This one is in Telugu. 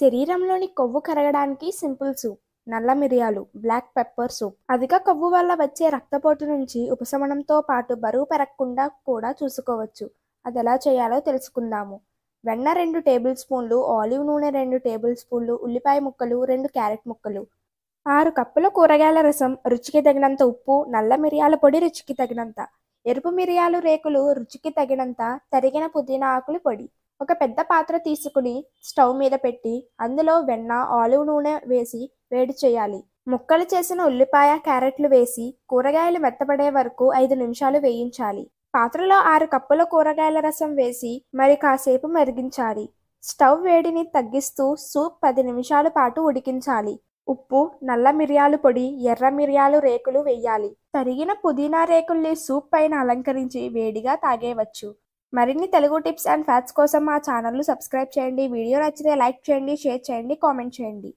శరీరంలోని కొవ్వు కరగడానికి సింపుల్ సూప్ నల్ల మిరియాలు బ్లాక్ పెప్పర్ సూప్ అధిక కొవ్వు వల్ల వచ్చే రక్తపోటు నుంచి ఉపశమనంతో పాటు బరువు పెరగకుండా కూడా చూసుకోవచ్చు అది ఎలా చేయాలో తెలుసుకుందాము వెన్న రెండు టేబుల్ స్పూన్లు ఆలివ్ నూనె రెండు టేబుల్ స్పూన్లు ఉల్లిపాయ ముక్కలు రెండు క్యారెట్ ముక్కలు ఆరు కప్పుల కూరగాయల రసం రుచికి తగినంత ఉప్పు నల్ల మిరియాల పొడి రుచికి తగినంత ఎరుపు మిరియాలు రేకులు రుచికి తగినంత తరిగిన పుదీనా ఆకులు పొడి ఒక పెద్ద పాత్ర తీసుకుని స్టవ్ మీద పెట్టి అందులో వెన్న ఆలివ్ నూనె వేసి వేడి చేయాలి ముక్కలు చేసిన ఉల్లిపాయ క్యారెట్లు వేసి కూరగాయలు మెత్తపడే వరకు ఐదు నిమిషాలు వేయించాలి పాత్రలో ఆరు కప్పుల కూరగాయల రసం వేసి మరి కాసేపు మరిగించాలి స్టవ్ వేడిని తగ్గిస్తూ సూప్ పది నిమిషాల పాటు ఉడికించాలి ఉప్పు నల్ల మిరియాల పొడి ఎర్ర మిరియాలు రేకులు వేయాలి తరిగిన పుదీనా రేకుల్ని సూప్ పైన అలంకరించి వేడిగా తాగేవచ్చు మరిన్ని తెలుగు టిప్స్ అండ్ ఫ్యాట్స్ కోసం మా ఛానల్ను సబ్స్క్రైబ్ చేయండి వీడియో నచ్చితే లైక్ చేయండి షేర్ చేయండి కామెంట్ చేయండి